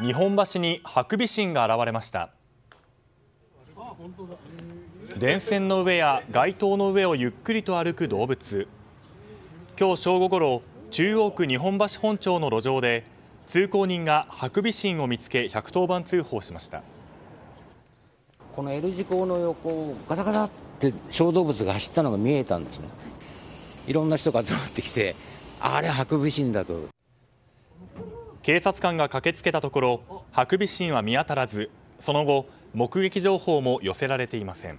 日本橋にハクビシンが現れました電線の上や街灯の上をゆっくりと歩く動物今日正午ごろ中央区日本橋本町の路上で通行人がハクビシンを見つけ110番通報しましたこの L 字工の横をガサガサって小動物が走ったのが見えたんですねいろんな人が集まってきてあれハクビシンだと警察官が駆けつけたところハクビシンは見当たらずその後、目撃情報も寄せられていません。